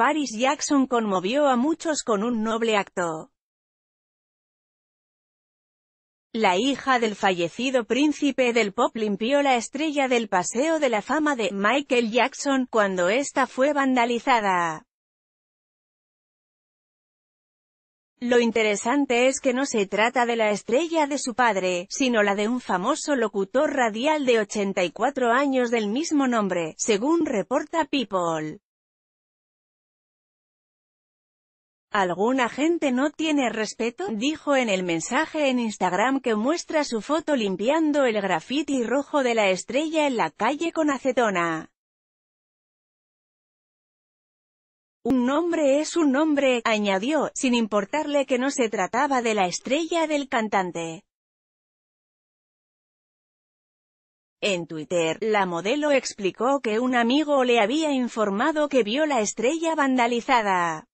Paris Jackson conmovió a muchos con un noble acto. La hija del fallecido príncipe del pop limpió la estrella del Paseo de la Fama de Michael Jackson cuando ésta fue vandalizada. Lo interesante es que no se trata de la estrella de su padre, sino la de un famoso locutor radial de 84 años del mismo nombre, según reporta People. ¿Alguna gente no tiene respeto? Dijo en el mensaje en Instagram que muestra su foto limpiando el graffiti rojo de la estrella en la calle con acetona. Un nombre es un nombre, añadió, sin importarle que no se trataba de la estrella del cantante. En Twitter, la modelo explicó que un amigo le había informado que vio la estrella vandalizada.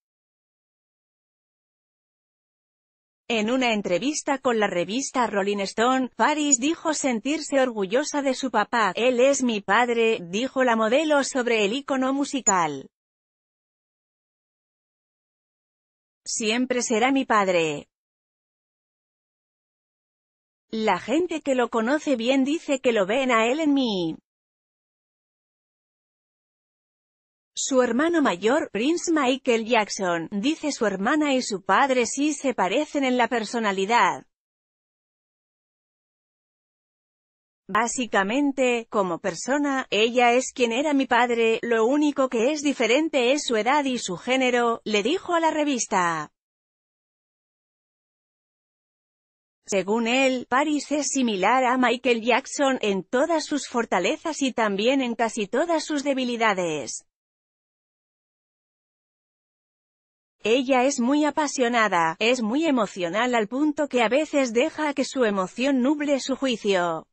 En una entrevista con la revista Rolling Stone, Paris dijo sentirse orgullosa de su papá. Él es mi padre, dijo la modelo sobre el ícono musical. Siempre será mi padre. La gente que lo conoce bien dice que lo ven a él en mí. Su hermano mayor, Prince Michael Jackson, dice su hermana y su padre sí se parecen en la personalidad. Básicamente, como persona, ella es quien era mi padre, lo único que es diferente es su edad y su género, le dijo a la revista. Según él, Paris es similar a Michael Jackson en todas sus fortalezas y también en casi todas sus debilidades. Ella es muy apasionada, es muy emocional al punto que a veces deja que su emoción nuble su juicio.